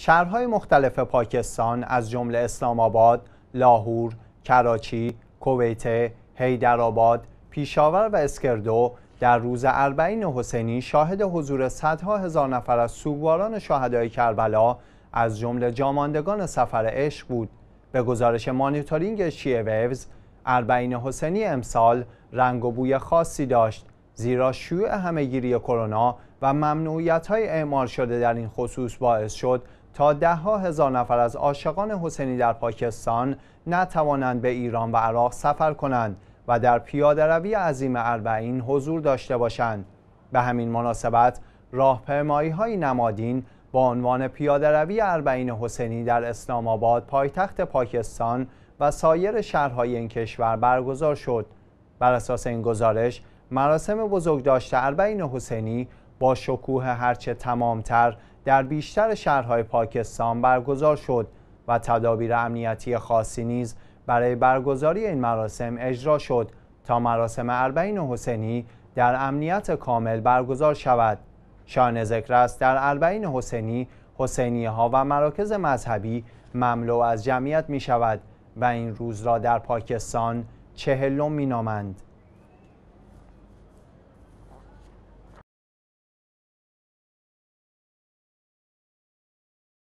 شهرهای مختلف پاکستان از جمله اسلام آباد، لاهور، کراچی، کویت، هیدرآباد، پیشاور و اسکردو در روز اربعین حسینی شاهد حضور صدها هزار نفر از سوگواران شهدای کربلا از جمله جاماندگان سفر عشق بود به گزارش مانیتورینگ شیعه ویوز اربعین حسینی امسال رنگ و بوی خاصی داشت زیرا شیوع همهگیری کرونا و ممنوعیت های اعمال شده در این خصوص باعث شد تا دهها هزار نفر از عاشقان حسینی در پاکستان نتوانند به ایران و عراق سفر کنند و در روی عظیم اربعین حضور داشته باشند به همین مناسبت راهپیمایی های نمادین با عنوان روی اربعین حسینی در اسلام آباد پایتخت پاکستان و سایر شهرهای این کشور برگزار شد بر اساس این گزارش مراسم بزرگداشت اربعین حسینی با شکوه هرچه تمامتر در بیشتر شهرهای پاکستان برگزار شد و تدابیر امنیتی خاصی نیز برای برگزاری این مراسم اجرا شد تا مراسم اربعین حسینی در امنیت کامل برگزار شود شان ذکر است در اربعین حسینی حسینی ها و مراکز مذهبی مملو از جمعیت می شود و این روز را در پاکستان چهلم می نامند